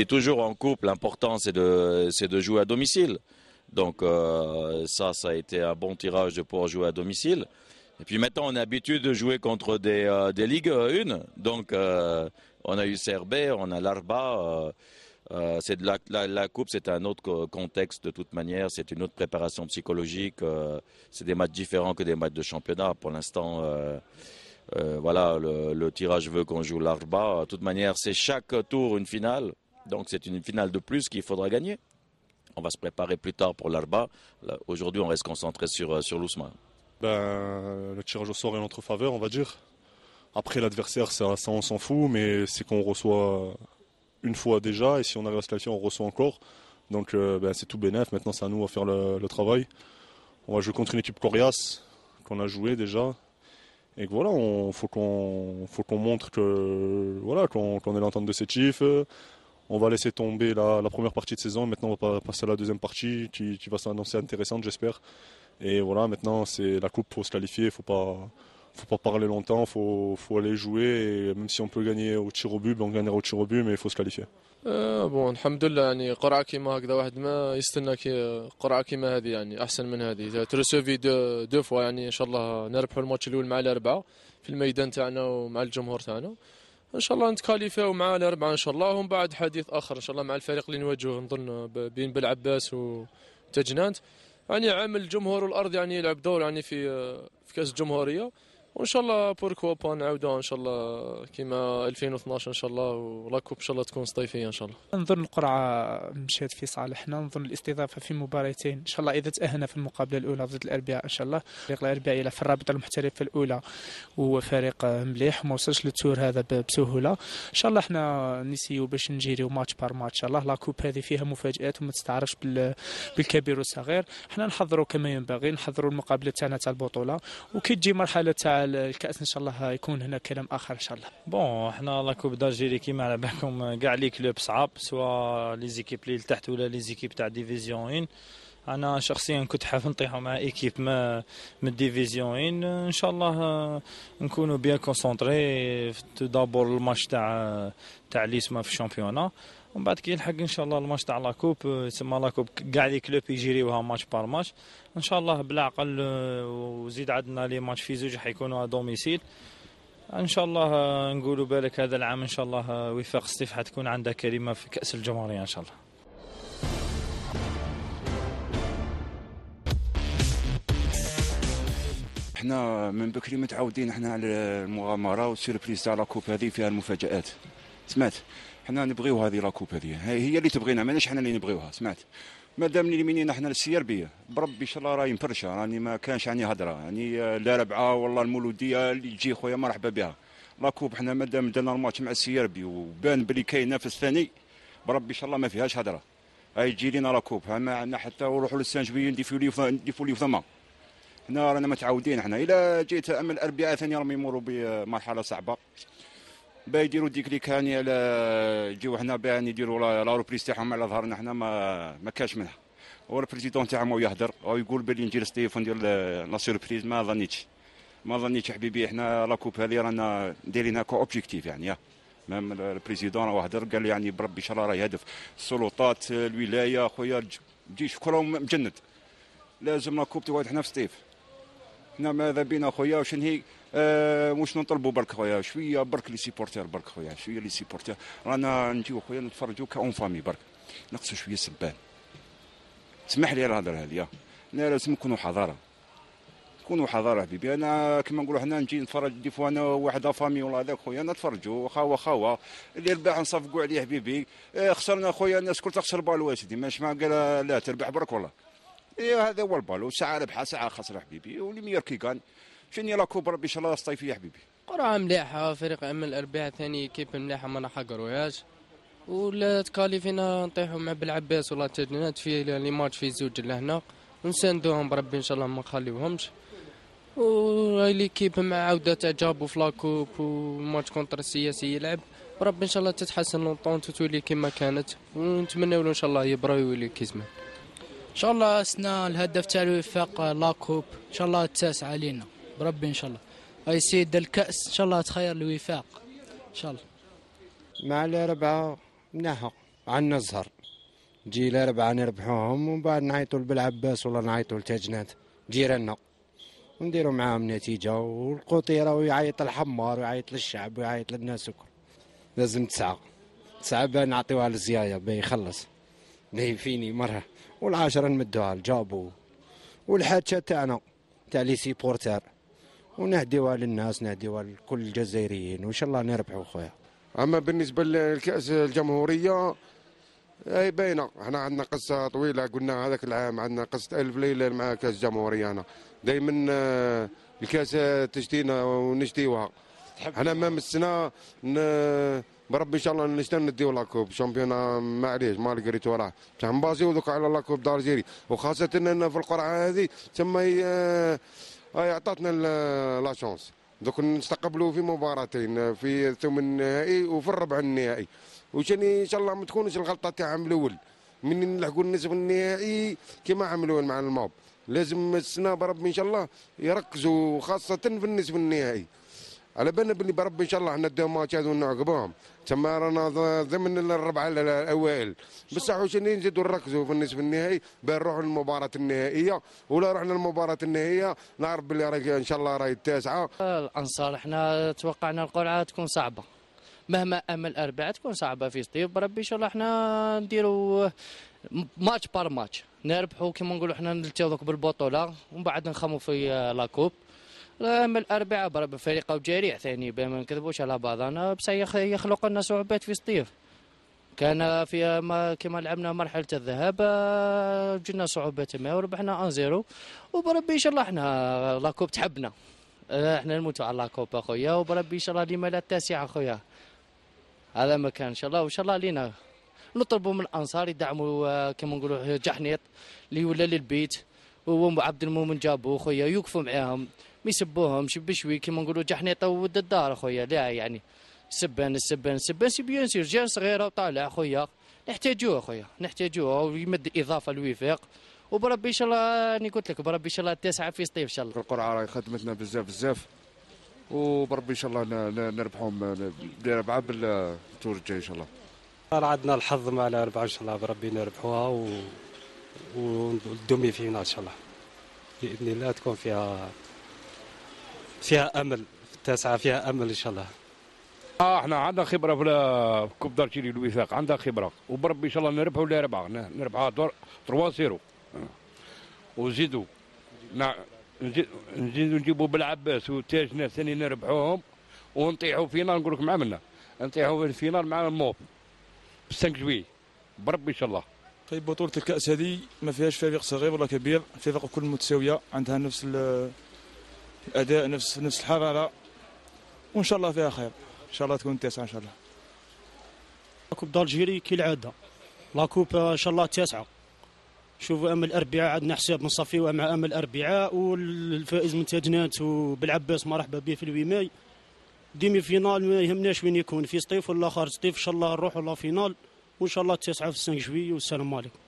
est toujours en coupe l'important c'est de, de jouer à domicile. Donc euh, ça, ça a été un bon tirage de pouvoir jouer à domicile. Et puis maintenant, on a l'habitude de jouer contre des, euh, des Ligues 1. Euh, Donc on a eu CRB, on a l'Arba. c'est la, la, la, Coupe, c'est un autre contexte de toute manière. C'est une autre préparation psychologique. c'est des matchs différents que des matchs de championnat. Pour l'instant, voilà, le, le, tirage veut qu'on joue l'Arba. De toute manière, c'est chaque tour une finale. Donc c'est une finale de plus qu'il faudra gagner. On va se préparer plus tard pour l'Arba. Aujourd'hui, on reste concentré sur, euh, sur l'Ousmane. Ben, le tirage au sort est en notre faveur, on va dire. Après, l'adversaire, ça, on s'en fout, mais c'est qu'on reçoit une fois déjà, et si on arrive à se on reçoit encore. Donc euh, ben, c'est tout bénef. Maintenant, c'est à nous de faire le, travail. On va jouer contre une équipe coriace qu'on a joué déjà. Et voilà, il faut qu'on faut qu'on montre que voilà qu'on est l'entente de ces chiffres on va laisser tomber la, la, première partie de saison. Maintenant, on va passer à la deuxième partie qui, qui va s'annoncer intéressante, j'espère. Et voilà, maintenant, c'est la coupe, pour se qualifier, il faut pas, faut pas parler longtemps, faut, faut aller jouer. Et même si on peut gagner au tir au but, ben, on gagnera au tir au but, mais il faut se qualifier. بون الحمد لله يعني قرعه كيما هكذا واحد ما يستنى كي قرعه كيما هذه يعني احسن من هذه ترسوفي دو دو فوا يعني ان شاء الله نربحوا الماتش الاول مع الاربعه في الميدان تاعنا ومع الجمهور تاعنا ان شاء الله نتكاليفاو مع الاربعه ان شاء الله ومن بعد حديث اخر ان شاء الله مع الفريق اللي نواجهه نظن بين بلعباس وتجنانت يعني عامل الجمهور والارض يعني يلعب دور يعني في آه، في كاس الجمهوريه وان شاء الله بوركوا نعاودوها ان شاء الله كيما 2012 ان شاء الله ولاكوب ان شاء الله تكون صيفيه ان شاء الله نظن القرعه مشات في صالحنا نظن الاستضافه في مباراتين ان شاء الله اذا تاهلنا في المقابله الاولى ضد الاربعاء ان شاء الله فريق الاربعاء الى في الرابطه المحترفه الاولى وهو فريق مليح وما وصلش للتور هذا بسهوله ان شاء الله احنا نسيو باش نجيريو ماتش بار ماتش ان شاء الله لاكوب هذه فيها مفاجات وما تستعرفش بالكبير والصغير احنا نحضروا كما ينبغي نحضروا المقابله تاعنا تاع البطوله وكي تجي مرحله تاع الكاس ان شاء الله يكون هنا كلام اخر ان شاء الله بون حنا لا كوب دالجيري كيما على بالكم كاع لي كلوب صعاب سوا لي زيكيب لي لتحت ولا لي زيكيب تاع ديفيزيون انا شخصيا كنت حاب نطيحو مع ايكيب ما من ديفيزيون ان شاء الله آه، نكونوا بيان كونسونطري دابور الماتش تاع تاع ليسما في الشامبيونا ومن بعد كي يلحق ان شاء الله الماتش تاع لاكوب آه، يسمى لاكوب كاع لي كلوب يجريوها ماتش بار ماتش ان شاء الله بالعقل آه، وزيد عندنا لي ماتش في زوج حيكونوا دوميسيل ان شاء الله آه، نقولوا بالك هذا العام ان شاء الله وفاق ستيف حتكون عندها كلمه في كاس الجمهوريه ان شاء الله احنا من بكري متعودين احنا على المغامره والسيربريز تاع لاكوب هذه فيها المفاجات سمعت حنا نبغيو هذه لاكوب هذه هي اللي تبغينا ماناش حنا اللي نبغيوها سمعت مادام اللي منين حنا السيربيه بربي ان شاء الله راهي مفرشه راني ما كانش عني هضره يعني لا ربعه والله المولوديه اللي تجي خويا مرحبا بها لاكوب حنا مادام درنا الماتش مع السيربي وبان بلي كاين نافس ثاني بربي ان شاء الله ما فيهاش هضره هاي تجي لينا لاكوب ما عندنا حتى نروحوا للسانجبيه نديفوا لي نديفوا لي ثما حنا رانا متعودين حنا الا جيت اما الاربعاء ثاني راهم يمروا بمرحله صعبه يديروا ديك اللي كان جيو حنا باه يديروا لا روبريز تاعهم على ظهرنا حنا ما ما كاش منها البريزيدون تاعهم يهدر ويقول باللي ندير ستيف وندير لا سيربريز ما ظنيتش ما ظنيتش حبيبي حنا لا كوب هذه رانا دايرينها كو اوبجيكتيف يعني مام البريزيدون راه هدر قال يعني بربي شرا راه يهدف السلطات الولايه خويا الجيش كره مجند لازم لا كوب تقعد حنا في ستيف حنا ماذا بينا خويا وشنو هي واش آه، نطلبوا برك خويا شويه برك لي سيبورتير برك خويا شويه لي سيبورتير رانا نجيو خويا نتفرجوا كاون فامي برك نقصوا شويه سبان سمح لي الهضره هذه انا لازم نكونوا حضاره كونوا حضاره حبيبي انا كما نقولوا حنا نجي نتفرج دي فوا انا واحد فامي ولا هذاك خويا نتفرجوا خاوه خاوه اللي ربح نصفقوا عليه حبيبي آه، خسرنا خويا الناس كل تخسر بالو اسيدي ماش ما قال لا تربح برك والله إيه هذا هو البالو ساعه ربحه ساعه خسره حبيبي واللي ميركي كان فين لا كوب ربي ان شاء الله الصيف يا حبيبي قرعه مليحه فريق ام الاربعاء ثاني كيب مليحه ما نحقروهاش ولا تكاليفينا نطيحوا مع بالعباس والله تجنات في لي ماتش في زوج لهنا ونساندوهم بربي ان شاء الله ما نخليوهمش ليكيب مع عوده تاع جابو في لاكوب وماتش كونتر السياسي يلعب بربي ان شاء الله تتحسن لونطون وتولي كما كانت ونتمنى له ان شاء الله يبرا ويولي كيزمان ان شاء الله سنا الهدف تاع الوفاق لاكوب ان شاء الله التاسعه لينا بربي ان شاء الله اي سيد الكاس ان شاء الله تخير الوفاق ان شاء الله مع الاربعه منحق عنا الزهر جي الاربعه نربحوهم ومن بعد نعيطوا للعباس ولا نعيطوا لتاجنات جيراننا ونديروا معاهم نتيجه والقطيره ويعيط الحمار ويعيط للشعب ويعيط للناس الكل لازم تسعه تسعه باه نعطيوها للزيايه باه يخلص نايم فيني مره والعاشره نمدوها لجابو والحادشه تاعنا تاع لي سيبورتار ونهديوها للناس نهديوها لكل الجزائريين وان شاء الله نربحوا خويا اما بالنسبه للكاس الجمهوريه اي باينه احنا عندنا قصه طويله قلنا هذاك العام عندنا قصه الف ليله مع كاس الجمهوريه انا دائما آه، الكاس تشتينا ونشتيوها احنا ما مسنا بربي ان شاء الله نشتي نديو لاكوب ما آه، معليش ما توراه وراه نبازيو دوك على لاكوب دارجيري وخاصه ان في القرعه هذه تما آه، عطاتنا لا شونس دوك نستقبلوا في مباراتين في الثمن النهائي وفي الربع النهائي وشني ان شاء الله ما تكونش الغلطه تاعهم الاول من نلحقوا النصف النهائي كما عملوا مع الموب لازم السنه برب ان شاء الله يركزوا خاصه في النصف النهائي على بالنا باللي بربي ان شاء الله احنا نديهم ماتش هذو ونعقبوهم تما رانا ضمن الربعه الاوائل بصح واش نزيدوا نركزوا في النصف النهائي باه نروحوا للمباراه النهائيه ولا رحنا للمباراه النهائيه نعرف باللي راه ان شاء الله راهي التاسعه الانصار احنا توقعنا القرعه تكون صعبه مهما امل أربعة تكون صعبه في سطيف بربي ان شاء الله احنا نديروا ماتش بار ماتش نربحوا كما نقولوا احنا نلتزموا بالبطوله ومن بعد نخموا في لاكوب من الاربعاء ضرب أو وجريع ثاني بما نكذبوش على بعضنا بس يخلق لنا صعوبات في الصيف كان في ما كما لعبنا مرحله الذهاب آه، جنا صعوبات ما وربحنا أن زيرو وبربي ان شاء الله احنا لاكوب تحبنا آه، احنا نموتوا على لاكوب اخويا وبربي ان شاء الله لما لا التاسعه اخويا هذا ما كان ان شاء الله وان شاء الله لينا نطلبوا من الانصار يدعموا آه، كما نقولوا جحنيط اللي ولا للبيت وعبد المؤمن جابو خويا يوقفوا معاهم ما يسبوهمش بشوي كيما نقولوا جحنيطه ود الدار اخويا لا يعني سبان سبان سبان سي بيان سير رجال صغيره وطالع اخويا نحتاجوه اخويا نحتاجوه ويمد اضافه الوفاق وبربي ان شاء الله راني قلت لك بربي ان شاء الله التاسعه في سطيف ان شاء الله القرعه راهي خدمتنا بزاف بزاف وبربي ان شاء الله نربحهم بربعه بالتور الجاي ان شاء الله عندنا الحظ مع الاربعه ان شاء الله بربي نربحوها و... والدومي فينا ان شاء الله باذن الله تكون فيها فيها امل التاسعه فيها امل ان شاء الله اه احنا عندنا خبره في كوب دارتيلي الوثاق عندنا خبره وبربي ان شاء الله نربحوا ولا ربعه نربحوا 3 0 آه. وزيدوا نزيدوا نجيبوا بالعباس وتاجنا ثاني نربحوهم ونطيحوا فينال نقول لك مع منا نطيحوا في مع الموب بسانك جوي بربي ان شاء الله طيب بطوله الكاس هذه ما فيهاش فريق صغير ولا كبير فرق كل متساويه عندها نفس اداء نفس نفس الحراره وان شاء الله فيها خير ان شاء الله تكون تسعه ان شاء الله كوب دالجيري كالعاده لا كوب آه، ان شاء الله تسعه شوفوا امل الاربعاء عندنا حساب من صفي مع امل الاربعاء والفائز من تاجنات وبالعباس مرحبا به في الويماي ديمي فينال ما يهمناش وين يكون في سطيف ولا خارج سطيف ان شاء الله نروحوا لا فينال وان شاء الله تسعه في 5 والسلام عليكم